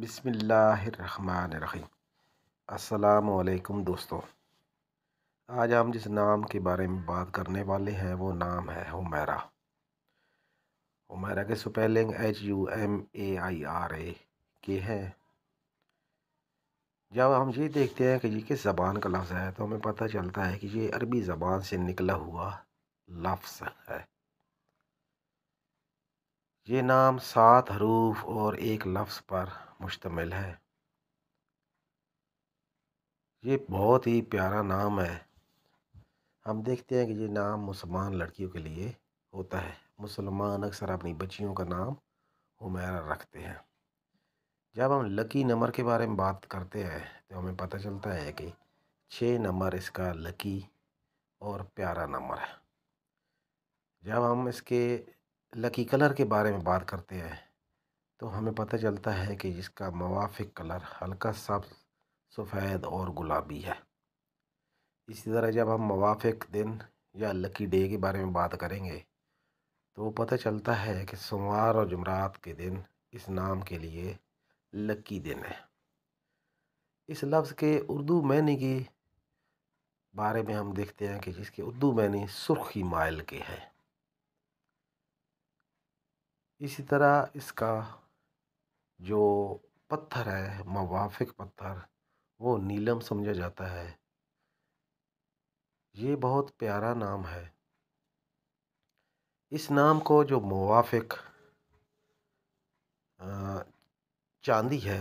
बिसमीम अलकुम दोस्तों आज हम जिस नाम के बारे में बात करने वाले हैं वो नाम है हुमैरा हुमैरा के spelling H U M A I R A के हैं जब हम ये देखते हैं कि ये किस ज़बान का लफ्ज़ है तो हमें पता चलता है कि ये अरबी ज़बान से निकला हुआ लफ्ज़ है ये नाम सात हरूफ और एक लफ्ज़ पर मुश्तमिल है ये बहुत ही प्यारा नाम है हम देखते हैं कि ये नाम मुसलमान लड़कियों के लिए होता है मुसलमान अक्सर अपनी बच्चियों का नाम हुमैरा रखते हैं जब हम लकी नंबर के बारे में बात करते हैं तो हमें पता चलता है कि छः नंबर इसका लकी और प्यारा नंबर है जब हम इसके लकी कलर के बारे में बात करते हैं तो हमें पता चलता है कि इसका मवाफिक कलर हल्का सब सफ़ेद और गुलाबी है इसी तरह जब हम मुवाफिक दिन या लकी डे के बारे में बात करेंगे तो पता चलता है कि सोमवार और जुमरात के दिन इस नाम के लिए लकी दिन है इस लफ्ज़ के उर्दू मैनी के बारे में हम देखते हैं कि जिसके उर्दू मैनी सुर्खी माइल के हैं इसी तरह इसका जो पत्थर है मवाफिक पत्थर वो नीलम समझा जाता है ये बहुत प्यारा नाम है इस नाम को जो मवाफिक चांदी है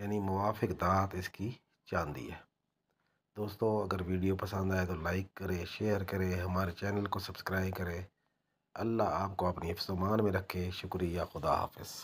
यानी मवाफिक दात इसकी चांदी है दोस्तों अगर वीडियो पसंद आए तो लाइक करें शेयर करें हमारे चैनल को सब्सक्राइब करें अल्लाह आपको अपने सामान में रखे शुक्रिया खुदा हाफिज़